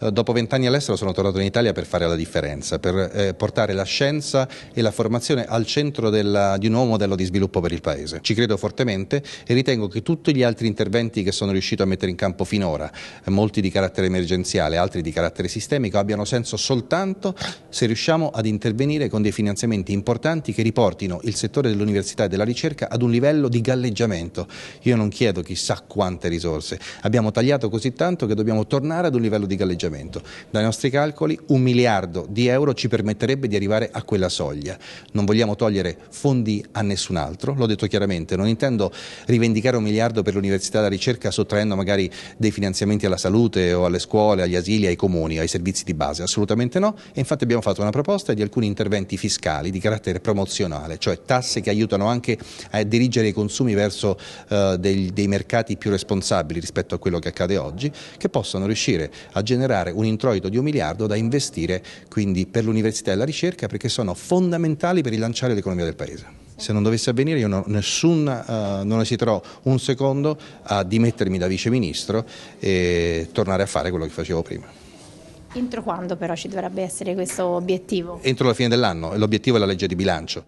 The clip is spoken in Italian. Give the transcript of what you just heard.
Eh, dopo vent'anni all'estero sono tornato in Italia per fare la differenza, per eh, portare la scienza e la formazione al centro della, di un nuovo modello di sviluppo per il Paese. Ci credo fortemente e ritengo che tutti gli altri interventi che sono riuscito a mettere in campo finora, eh, molti di carattere emergenziale, altri di carattere sistemico, abbiano senso soltanto se riusciamo ad intervenire con dei finanziamenti importanti che riportino il settore dell'università e della ricerca ad un livello di galleggiamento. Io non chiedo chissà quante risorse, abbiamo tagliato così tanto che dobbiamo tornare ad un livello di galleggiamento finanziamento. Dai nostri calcoli un miliardo di euro ci permetterebbe di arrivare a quella soglia. Non vogliamo togliere fondi a nessun altro, l'ho detto chiaramente, non intendo rivendicare un miliardo per l'università e la ricerca sottraendo magari dei finanziamenti alla salute o alle scuole, agli asili, ai comuni, ai servizi di base, assolutamente no. E infatti abbiamo fatto una proposta di alcuni interventi fiscali di carattere promozionale, cioè tasse che aiutano anche a dirigere i consumi verso eh, dei, dei mercati più responsabili rispetto a quello che accade oggi, che possano riuscire a generare recuperare un introito di un miliardo da investire quindi per l'università e la ricerca perché sono fondamentali per rilanciare l'economia del Paese se non dovesse avvenire io non, nessun, uh, non esiterò un secondo a dimettermi da viceministro e tornare a fare quello che facevo prima. Entro quando però ci dovrebbe essere questo obiettivo? Entro la fine dell'anno, l'obiettivo è la legge di bilancio.